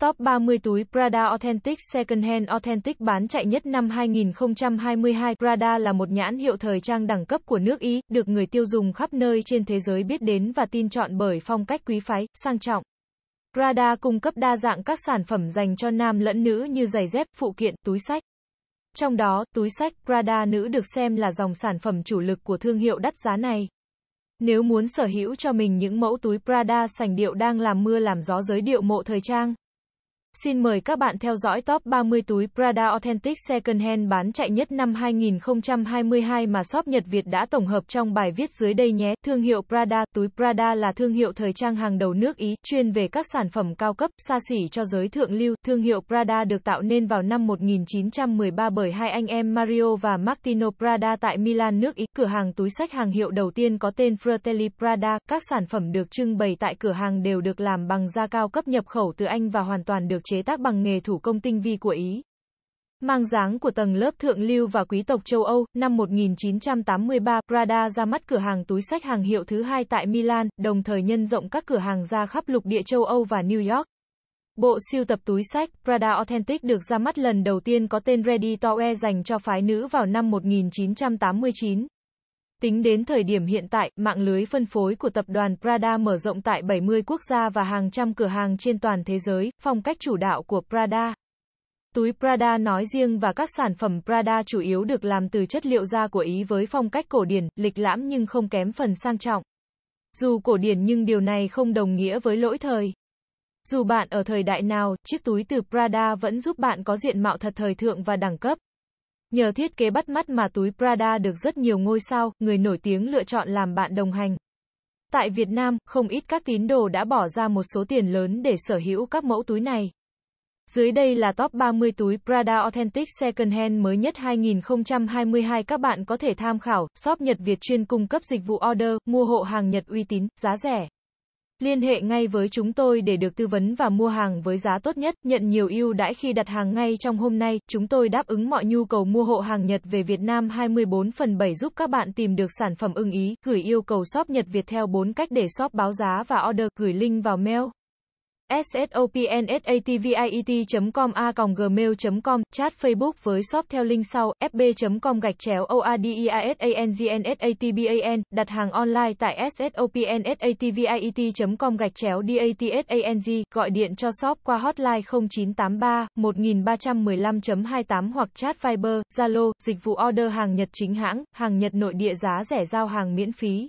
Top 30 túi Prada Authentic Second Hand Authentic bán chạy nhất năm 2022 Prada là một nhãn hiệu thời trang đẳng cấp của nước Ý, được người tiêu dùng khắp nơi trên thế giới biết đến và tin chọn bởi phong cách quý phái, sang trọng. Prada cung cấp đa dạng các sản phẩm dành cho nam lẫn nữ như giày dép, phụ kiện, túi sách. Trong đó, túi sách Prada nữ được xem là dòng sản phẩm chủ lực của thương hiệu đắt giá này. Nếu muốn sở hữu cho mình những mẫu túi Prada sành điệu đang làm mưa làm gió giới điệu mộ thời trang, Xin mời các bạn theo dõi top 30 túi Prada Authentic Second Hand bán chạy nhất năm 2022 mà shop Nhật Việt đã tổng hợp trong bài viết dưới đây nhé. Thương hiệu Prada, túi Prada là thương hiệu thời trang hàng đầu nước Ý, chuyên về các sản phẩm cao cấp, xa xỉ cho giới thượng lưu. Thương hiệu Prada được tạo nên vào năm 1913 bởi hai anh em Mario và Martino Prada tại Milan nước Ý. Cửa hàng túi sách hàng hiệu đầu tiên có tên Fratelli Prada. Các sản phẩm được trưng bày tại cửa hàng đều được làm bằng da cao cấp nhập khẩu từ Anh và hoàn toàn được chế tác bằng nghề thủ công tinh vi của Ý. Mang dáng của tầng lớp thượng lưu và quý tộc châu Âu, năm 1983, Prada ra mắt cửa hàng túi sách hàng hiệu thứ hai tại Milan, đồng thời nhân rộng các cửa hàng ra khắp lục địa châu Âu và New York. Bộ siêu tập túi sách Prada Authentic được ra mắt lần đầu tiên có tên Ready to Wear dành cho phái nữ vào năm 1989. Tính đến thời điểm hiện tại, mạng lưới phân phối của tập đoàn Prada mở rộng tại 70 quốc gia và hàng trăm cửa hàng trên toàn thế giới, phong cách chủ đạo của Prada. Túi Prada nói riêng và các sản phẩm Prada chủ yếu được làm từ chất liệu da của Ý với phong cách cổ điển, lịch lãm nhưng không kém phần sang trọng. Dù cổ điển nhưng điều này không đồng nghĩa với lỗi thời. Dù bạn ở thời đại nào, chiếc túi từ Prada vẫn giúp bạn có diện mạo thật thời thượng và đẳng cấp. Nhờ thiết kế bắt mắt mà túi Prada được rất nhiều ngôi sao, người nổi tiếng lựa chọn làm bạn đồng hành. Tại Việt Nam, không ít các tín đồ đã bỏ ra một số tiền lớn để sở hữu các mẫu túi này. Dưới đây là top 30 túi Prada Authentic Second Hand mới nhất 2022 các bạn có thể tham khảo, shop Nhật Việt chuyên cung cấp dịch vụ order, mua hộ hàng Nhật uy tín, giá rẻ. Liên hệ ngay với chúng tôi để được tư vấn và mua hàng với giá tốt nhất, nhận nhiều ưu đãi khi đặt hàng ngay trong hôm nay. Chúng tôi đáp ứng mọi nhu cầu mua hộ hàng Nhật về Việt Nam 24 phần 7 giúp các bạn tìm được sản phẩm ưng ý, gửi yêu cầu shop Nhật Việt theo 4 cách để shop báo giá và order, gửi link vào mail ssopnsatviet.com a gmail.com, chat Facebook với shop theo link sau, fb.com gạch chéo oadiasangnsatban, đặt hàng online tại ssopnsatviet.com gạch chéo datsang, gọi điện cho shop qua hotline 0983 1315.28 hoặc chat Viber, Zalo, dịch vụ order hàng Nhật chính hãng, hàng Nhật nội địa giá rẻ giao hàng miễn phí.